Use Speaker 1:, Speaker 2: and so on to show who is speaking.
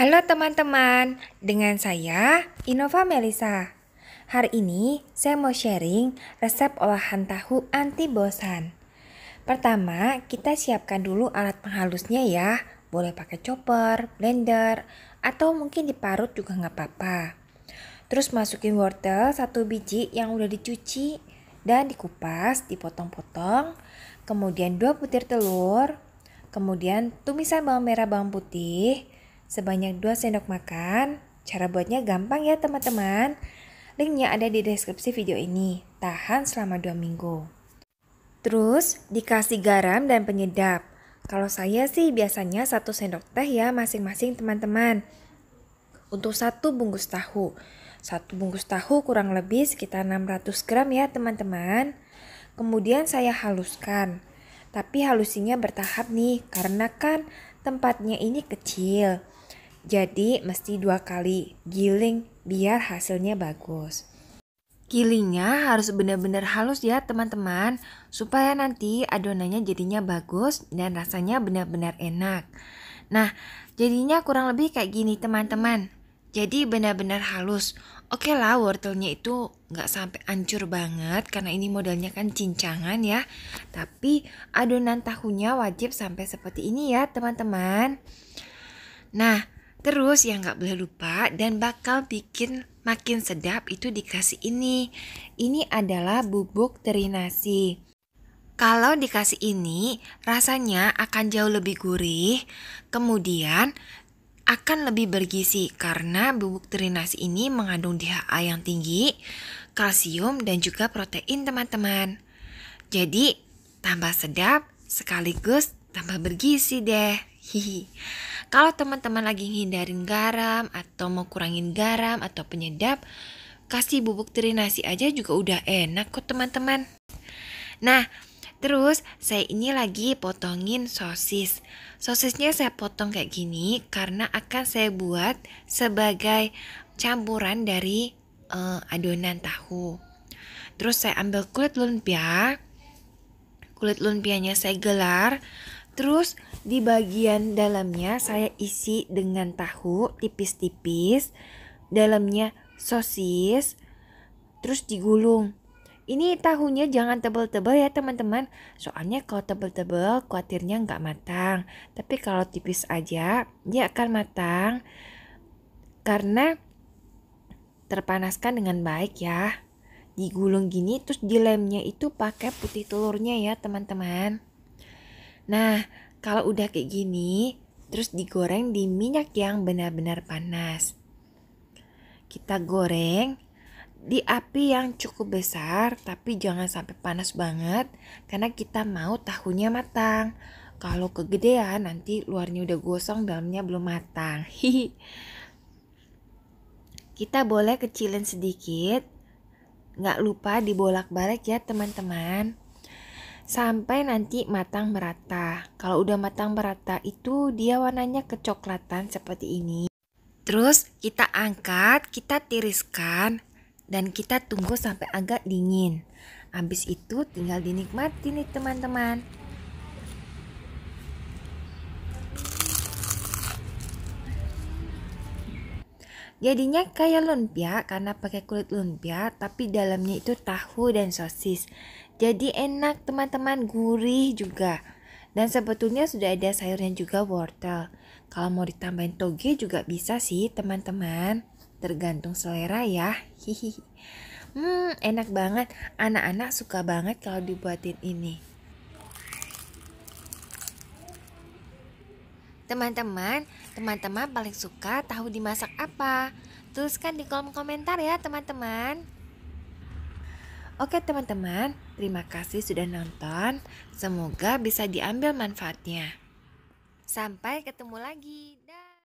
Speaker 1: Halo teman-teman, dengan saya Inova Melisa. Hari ini saya mau sharing resep olahan tahu anti bosan. Pertama, kita siapkan dulu alat penghalusnya ya. Boleh pakai chopper, blender, atau mungkin diparut juga nggak apa-apa. Terus masukin wortel satu biji yang udah dicuci dan dikupas, dipotong-potong. Kemudian dua butir telur, kemudian tumisan bawang merah, bawang putih, sebanyak 2 sendok makan. Cara buatnya gampang ya teman-teman. Linknya ada di deskripsi video ini. Tahan selama 2 minggu. Terus dikasih garam dan penyedap. Kalau saya sih biasanya satu sendok teh ya masing-masing teman-teman. Untuk satu bungkus tahu. Satu bungkus tahu kurang lebih sekitar 600 gram ya teman-teman. Kemudian saya haluskan. Tapi halusinya bertahap nih karena kan tempatnya ini kecil. Jadi mesti dua kali giling biar hasilnya bagus. Gilingnya harus benar-benar halus ya teman-teman supaya nanti adonannya jadinya bagus dan rasanya benar-benar enak. Nah, jadinya kurang lebih kayak gini teman-teman. Jadi benar-benar halus. Oke okay lah wortelnya itu nggak sampai hancur banget karena ini modalnya kan cincangan ya. Tapi adonan tahunya wajib sampai seperti ini ya teman-teman. Nah terus yang nggak boleh lupa dan bakal bikin makin sedap itu dikasih ini. Ini adalah bubuk terinasi. Kalau dikasih ini rasanya akan jauh lebih gurih. Kemudian akan lebih bergizi karena bubuk terinasi ini mengandung DHA yang tinggi, kalsium, dan juga protein teman-teman. Jadi, tambah sedap sekaligus tambah bergizi deh. Hihi. Kalau teman-teman lagi hindarin garam atau mau kurangin garam atau penyedap, kasih bubuk teri nasi aja juga udah enak kok teman-teman. Nah, Terus saya ini lagi potongin sosis. Sosisnya saya potong kayak gini karena akan saya buat sebagai campuran dari uh, adonan tahu. Terus saya ambil kulit lumpia. Kulit lumpianya saya gelar. Terus di bagian dalamnya saya isi dengan tahu tipis-tipis. Dalamnya sosis. Terus digulung. Ini tahunya jangan tebel-tebel ya teman-teman. Soalnya kalau tebel-tebel khawatirnya nggak matang. Tapi kalau tipis aja dia akan matang karena terpanaskan dengan baik ya. Digulung gini terus dilemnya itu pakai putih telurnya ya teman-teman. Nah kalau udah kayak gini terus digoreng di minyak yang benar-benar panas. Kita goreng di api yang cukup besar tapi jangan sampai panas banget karena kita mau tahunya matang. Kalau kegedean nanti luarnya udah gosong dalamnya belum matang. Kita boleh kecilin sedikit. Nggak lupa dibolak-balik ya teman-teman. Sampai nanti matang merata. Kalau udah matang merata itu dia warnanya kecoklatan seperti ini. Terus kita angkat, kita tiriskan dan kita tunggu sampai agak dingin. Habis itu tinggal dinikmati nih teman-teman. Jadinya kayak lumpia karena pakai kulit lumpia tapi dalamnya itu tahu dan sosis. Jadi enak teman-teman, gurih juga. Dan sebetulnya sudah ada sayurnya juga wortel. Kalau mau ditambahin toge juga bisa sih teman-teman tergantung selera ya. Hihi. Hmm, enak banget. Anak-anak suka banget kalau dibuatin ini. Teman-teman, teman-teman paling suka tahu dimasak apa? Tuliskan di kolom komentar ya, teman-teman. Oke, teman-teman, terima kasih sudah nonton. Semoga bisa diambil manfaatnya. Sampai ketemu lagi.